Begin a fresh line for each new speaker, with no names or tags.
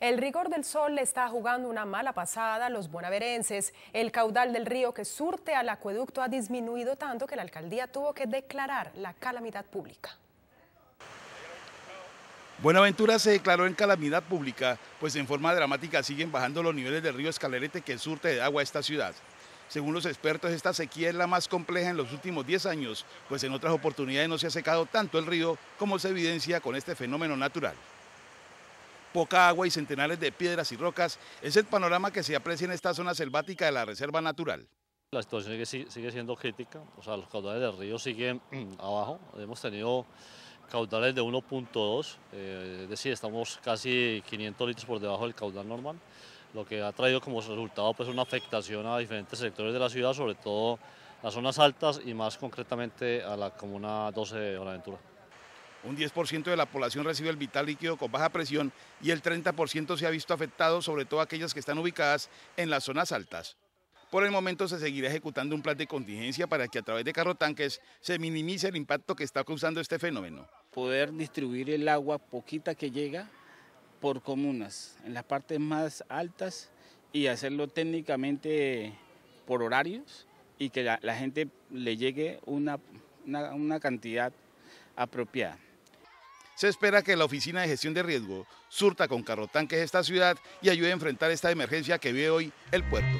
El rigor del sol le está jugando una mala pasada a los bonaverenses. El caudal del río que surte al acueducto ha disminuido tanto que la alcaldía tuvo que declarar la calamidad pública.
Buenaventura se declaró en calamidad pública, pues en forma dramática siguen bajando los niveles del río Escalerete que surte de agua a esta ciudad. Según los expertos, esta sequía es la más compleja en los últimos 10 años, pues en otras oportunidades no se ha secado tanto el río como se evidencia con este fenómeno natural poca agua y centenares de piedras
y rocas, es el panorama que se aprecia en esta zona selvática de la Reserva Natural. La situación
sigue, siendo crítica, los caudales del río siguen abajo, hemos tenido caudales de 1.2, eh, es decir, estamos casi 500 litros por debajo del caudal normal, lo que ha traído como resultado pues, una afectación a diferentes sectores de la ciudad, sobre todo las zonas altas y más concretamente a la comuna 12 de Buenaventura.
Un 10% de la población recibe el vital líquido con baja presión y el 30% se ha visto afectado,
sobre todo aquellas que están ubicadas en las zonas altas. Por el momento se seguirá ejecutando un plan de contingencia para que a través de carrotanques se minimice el impacto que está causando este fenómeno.
Poder distribuir el agua poquita que llega por comunas, en las partes más altas y hacerlo técnicamente por horarios y que la, gente le llegue una cantidad apropiada.
Se espera que la Oficina de Gestión de Riesgo surta con carro tanques esta ciudad y ayude a enfrentar esta emergencia que vive hoy el puerto.